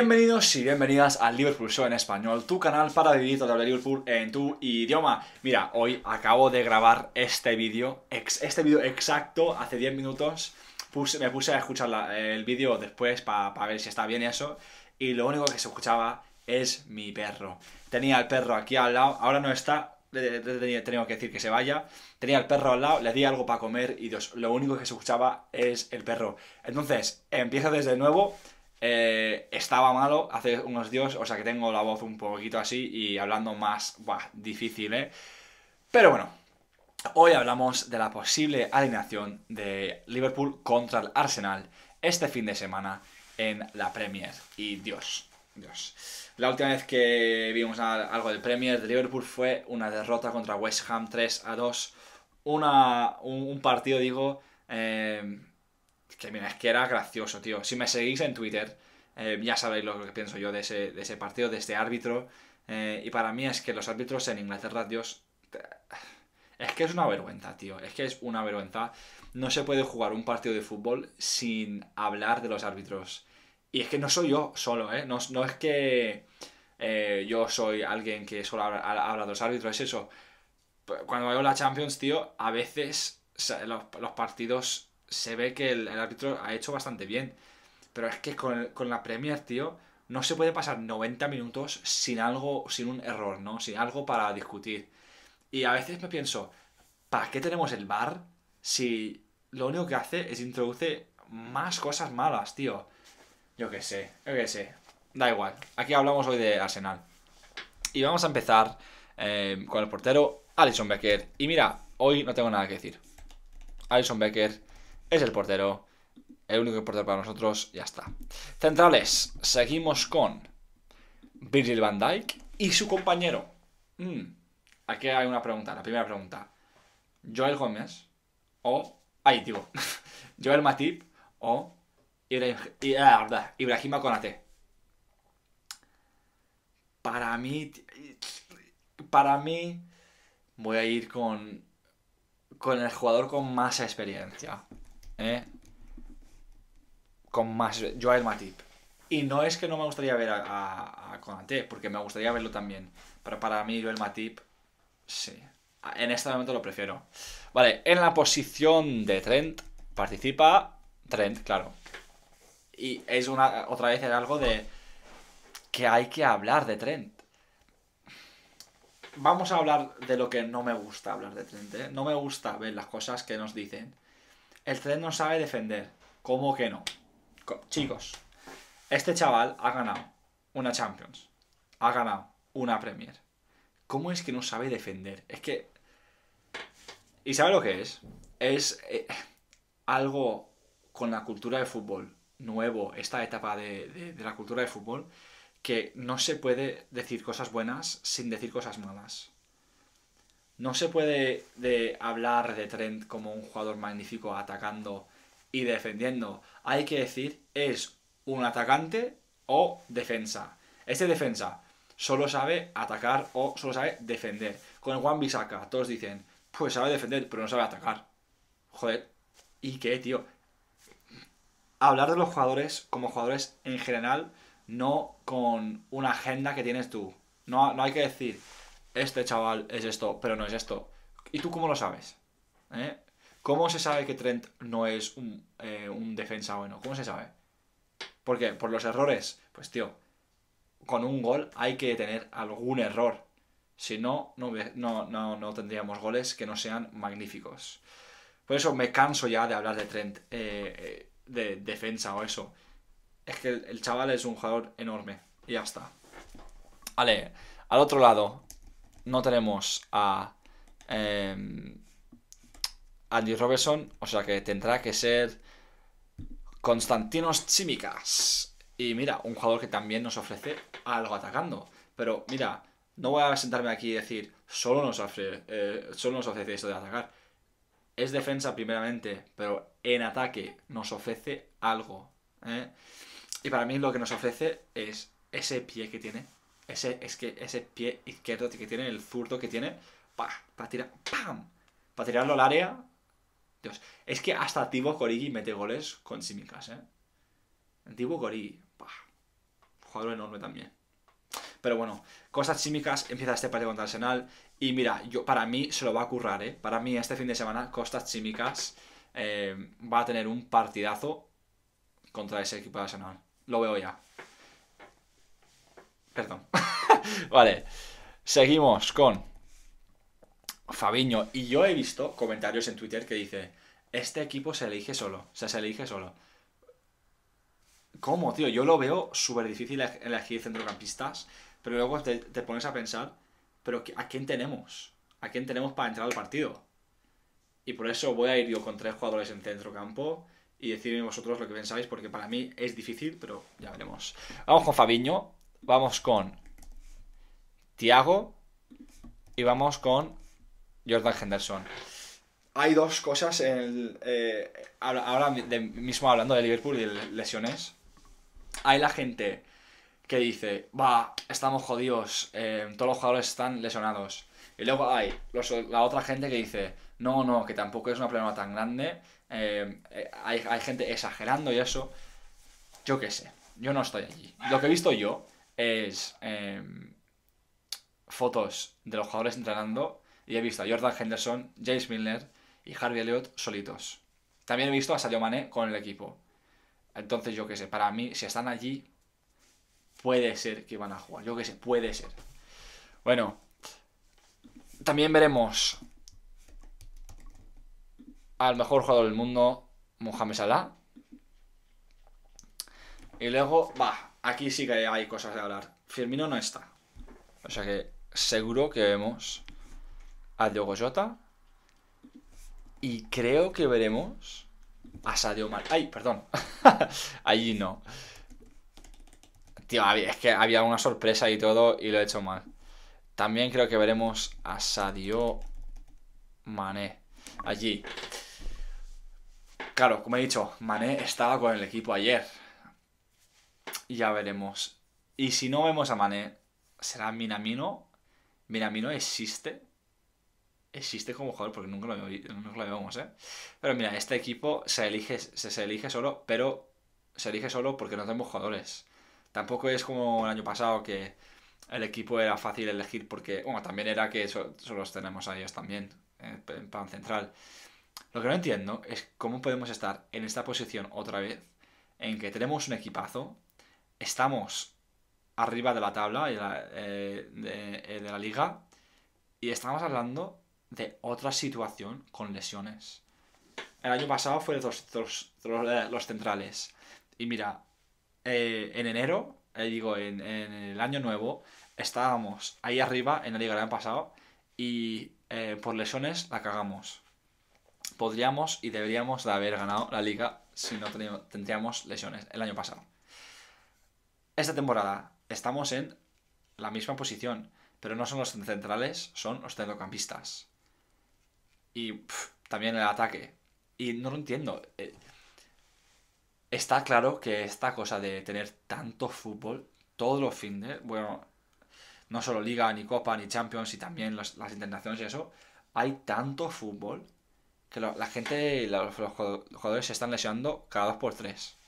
Bienvenidos y bienvenidas al Liverpool Show en español, tu canal para vivir todo Liverpool en tu idioma. Mira, hoy acabo de grabar este vídeo, este vídeo exacto, hace 10 minutos. me puse a escuchar el vídeo después para ver si está bien eso. Y lo único que se escuchaba es mi perro. Tenía el perro aquí al lado, ahora no está, tengo que decir que se vaya. Tenía el perro al lado, le di algo para comer y Dios, lo único que se escuchaba es el perro. Entonces, empiezo desde nuevo. Eh, estaba malo hace unos días, o sea que tengo la voz un poquito así y hablando más buah, difícil, ¿eh? Pero bueno, hoy hablamos de la posible alineación de Liverpool contra el Arsenal este fin de semana en la Premier. Y Dios, Dios. La última vez que vimos algo de Premier de Liverpool fue una derrota contra West Ham 3 a 2. un, partido, digo, eh, que mira, es que era gracioso, tío. Si me seguís en Twitter, eh, ya sabéis lo que pienso yo de ese, partido, de este árbitro. Eh, y para mí es que los árbitros en Inglaterra, Dios. Es que es una vergüenza, tío. Es que es una vergüenza. No se puede jugar un partido de fútbol sin hablar de los árbitros. Y es que no soy yo solo, ¿eh? No, es que eh, yo soy alguien que solo habla, de los árbitros, es eso. Cuando veo la Champions, tío, a veces los partidos se ve que el, árbitro ha hecho bastante bien. Pero es que con, la Premier, tío, no se puede pasar 90 minutos sin algo, sin un error, ¿no? Sin algo para discutir. Y a veces me pienso, ¿para qué tenemos el bar si lo único que hace es introduce más cosas malas, tío? Yo qué sé, yo qué sé. Da igual. Aquí hablamos hoy de Arsenal. Y vamos a empezar eh, con el portero Alison Becker. Y mira, hoy no tengo nada que decir. Alison Becker es el portero. El único portero para nosotros, ya está. Centrales, seguimos con Virgil van Dijk y su compañero. Mm, aquí hay una pregunta, la primera pregunta. Joel Gómez o... Ay, digo, Joel Matip o ah, Ibrahima Ibrahim Konate. Para mí... Para mí... Voy a ir con... Con el jugador con más experiencia. ¿eh? con más Joel Matip. Y no es que no me gustaría ver a, a, porque me gustaría verlo también. Pero para mí Joel Matip, sí. En este momento lo prefiero. Vale, en la posición de Trent participa Trent, claro. Y es una otra vez algo de que hay que hablar de Trent. Vamos a hablar de lo que no me gusta hablar de Trent. ¿eh? No me gusta ver las cosas que nos dicen. El tren no sabe defender. ¿Cómo que no? Chicos, este chaval ha ganado una Champions. Ha ganado una Premier. ¿Cómo es que no sabe defender? Es que... ¿Y sabe lo que es? Es eh, algo con la cultura de fútbol nuevo, esta etapa de, la cultura de fútbol, que no se puede decir cosas buenas sin decir cosas malas. No se puede de hablar de Trent como un jugador magnífico atacando y defendiendo. Hay que decir, es un atacante o defensa. Este defensa solo sabe atacar o solo sabe defender. Con el Juan Bisaca, todos dicen, pues sabe defender, pero no sabe atacar. Joder, ¿y qué, tío? Hablar de los jugadores como jugadores en general, no con una agenda que tienes tú. No, no hay que decir, este chaval es esto, pero no es esto. ¿Y tú cómo lo sabes? ¿Eh? ¿Cómo se sabe que Trent no es eh, un, defensa bueno? ¿Cómo se sabe? ¿Por qué? ¿Por los errores? Pues tío, con un gol hay que tener algún error. Si no, no, no, no, tendríamos goles que no sean magníficos. Por eso me canso ya de hablar de Trent, eh, de defensa o eso. Es que el, el chaval es un jugador enorme. Y ya está. Vale, al otro lado, no tenemos a, em, Andy Robertson, o sea que tendrá que ser Constantinos Chímicas. Y mira, un jugador que también nos ofrece algo atacando. Pero mira, no voy a sentarme aquí y decir, solo nos, ofrece, eh, solo nos ofrece esto de atacar. Es defensa primeramente, pero en ataque nos ofrece algo. ¿eh? Y para mí lo que nos ofrece es ese pie que tiene ese, es que ese pie izquierdo que tiene, el zurdo que tiene, para tirar, ¡pam! Para tirarlo al área. Dios, es que hasta Tibo Corigi mete goles con Chimicas. ¿eh? Tibo Corigi, Jugador enorme también. Pero bueno, cosas Chimicas empieza este partido contra Arsenal. Y mira, yo, para mí se lo va a currar, ¿eh? Para mí este fin de semana, Costas Chimicas eh, va a tener un partidazo contra ese equipo de Arsenal. Lo veo ya. Perdón. vale. Seguimos con Fabiño. Y yo he visto comentarios en Twitter que dice, este equipo se elige solo. O sea, se elige solo. ¿Cómo, tío? Yo lo veo súper difícil elegir centrocampistas, pero luego te, pones a pensar, ¿pero a quién tenemos? ¿A quién tenemos para entrar al partido? Y por eso voy a ir yo con tres jugadores en centrocampo y decirme vosotros lo que pensáis, porque para mí es difícil, pero ya veremos. Vamos con Fabiño, vamos con Tiago y vamos con Jordan Henderson. Hay dos cosas, en el, eh, ahora mismo hablando de Liverpool y de lesiones, hay la gente que dice, va, estamos jodidos, eh, todos los jugadores están lesionados. Y luego hay la otra gente que dice, no, no, que tampoco es una problema tan grande, eh, hay, hay gente exagerando y eso. Yo qué sé, yo no estoy allí. Lo que he visto yo es em, fotos de los jugadores entrenando y he visto a Jordan Henderson, James Milner y Harvey Elliott solitos. También he visto a Sadio con el equipo. Entonces, yo qué sé, para mí, si están allí, puede ser que van a jugar. Yo qué sé, puede ser. Bueno, también veremos al mejor jugador del mundo, Mohamed Salah. Y luego, va, aquí sí que hay cosas de hablar. Firmino no está. O sea que seguro que vemos a Diogo Jota y creo que veremos a Sadio Mane. ¡Ay, perdón! Allí no. Tío, es que había una sorpresa y todo y lo he hecho mal. También creo que veremos a Sadio Mané allí. Claro, como he dicho, Mané estaba con el equipo ayer y ya veremos. Y si no vemos a Mané, ¿será Minamino? ¿Minamino existe? Existe como jugador porque nunca lo, nunca lo vemos, ¿eh? Pero mira, este equipo se elige, se, elige solo, pero se elige solo porque no tenemos jugadores. Tampoco es como el año pasado que el equipo era fácil elegir porque, bueno, también era que solo, los tenemos a ellos también, en plan central. Lo que no entiendo es cómo podemos estar en esta posición otra vez, en que tenemos un equipazo, estamos arriba de la tabla eh, eh, de la, liga y estamos hablando de otra situación con lesiones. El año pasado fue eh, los, centrales. Y mira, en enero, digo, en, el año nuevo, estábamos ahí arriba en la liga del año pasado y por lesiones la cagamos. Podríamos y deberíamos de haber ganado la liga si no tendríamos lesiones el año pasado. Esta temporada estamos en la misma posición, pero no son los centrales, son los centrocampistas. Y también el ataque. Y no lo entiendo. Eh, está claro que esta cosa de tener tanto fútbol todos los fines, bueno, no solo Liga, ni Copa, ni Champions, y también las internaciones y eso, hay tanto fútbol que la gente, los, los jugadores se están lesionando cada dos por tres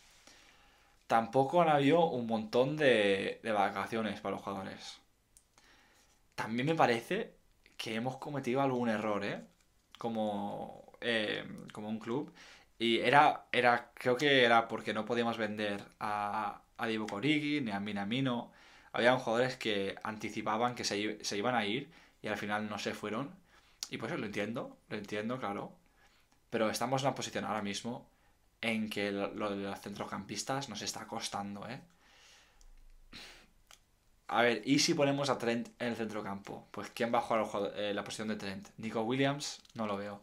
tampoco han habido un montón de, vacaciones para los jugadores. También me parece que hemos cometido algún error, ¿eh? Como, eh, como un club. Y era, era, creo que era porque no podíamos vender a, a Dibu Corigi ni a Minamino. Habían jugadores que anticipaban que se, se, iban a ir y al final no se fueron. Y pues lo entiendo, lo entiendo, claro. Pero estamos en una posición ahora mismo en que lo de los centrocampistas nos está costando, ¿eh? A ver, ¿y si ponemos a Trent en el centrocampo? Pues ¿quién va a jugar eh, la posición de Trent? Nico Williams, no lo veo.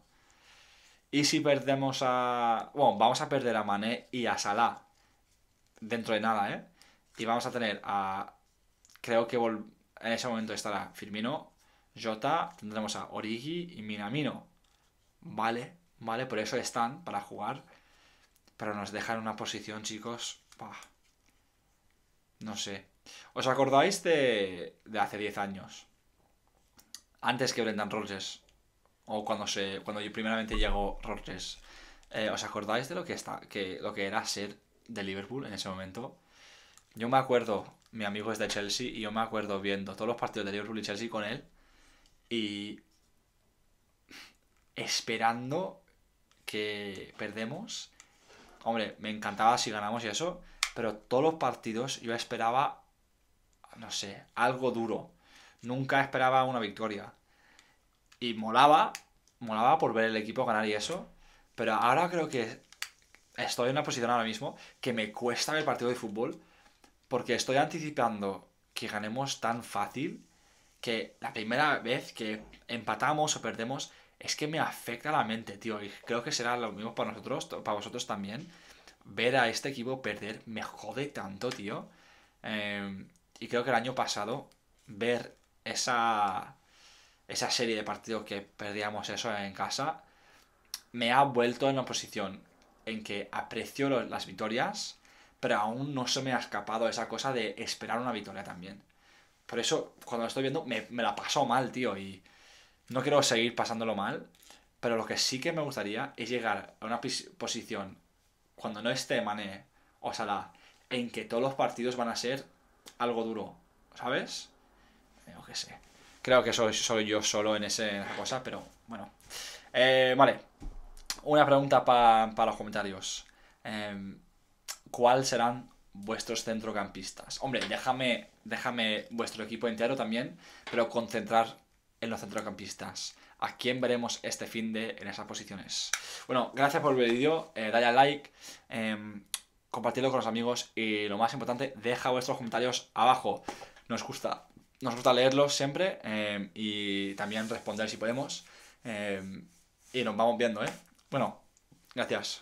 ¿Y si perdemos a... Bueno, vamos a perder a Mané y a Salah dentro de nada, ¿eh? Y vamos a tener a... Creo que en ese momento estará Firmino, Jota, tendremos a Origi y Minamino. Vale, vale, por eso están para jugar pero nos deja en una posición, chicos. No sé. ¿Os acordáis de, hace 10 años? Antes que Brendan Rodgers. O cuando se. Cuando yo primeramente llegó Rodgers. Eh, ¿Os acordáis de lo que está. Que, lo que era ser de Liverpool en ese momento? Yo me acuerdo, mi amigo es de Chelsea, y yo me acuerdo viendo todos los partidos de Liverpool y Chelsea con él. Y. esperando que perdemos hombre, me encantaba si ganamos y eso, pero todos los partidos yo esperaba, no sé, algo duro. Nunca esperaba una victoria. Y molaba, molaba por ver el equipo ganar y eso, pero ahora creo que estoy en una posición ahora mismo que me cuesta el partido de fútbol porque estoy anticipando que ganemos tan fácil que la primera vez que empatamos o perdemos es que me afecta la mente, tío. Y creo que será lo mismo para nosotros, para vosotros también. Ver a este equipo perder me jode tanto, tío. Em, y creo que el año pasado, ver esa, esa serie de partidos que perdíamos eso en casa, me ha vuelto en la posición en que aprecio las victorias, pero aún no se me ha escapado esa cosa de esperar una victoria también. Por eso, cuando lo estoy viendo, me, la paso mal, tío. Y no quiero seguir pasándolo mal, pero lo que sí que me gustaría es llegar a una posición, cuando no esté Mané o Salah, en que todos los partidos van a ser algo duro, ¿sabes? Eh, sé. Creo que soy, yo solo en, esa cosa, pero bueno. Eh, vale. Una pregunta para los comentarios. Em, ¿Cuáles serán vuestros centrocampistas? Hombre, déjame, déjame vuestro equipo entero también, pero concentrar en los centrocampistas. ¿A quién veremos este fin de en esas posiciones? Bueno, gracias por el vídeo, eh, dale a like, eh, compartidlo con los amigos y lo más importante, deja vuestros comentarios abajo. Nos gusta, nos gusta leerlos siempre em, y también responder si podemos. Em, y nos vamos viendo, ¿eh? Bueno, gracias.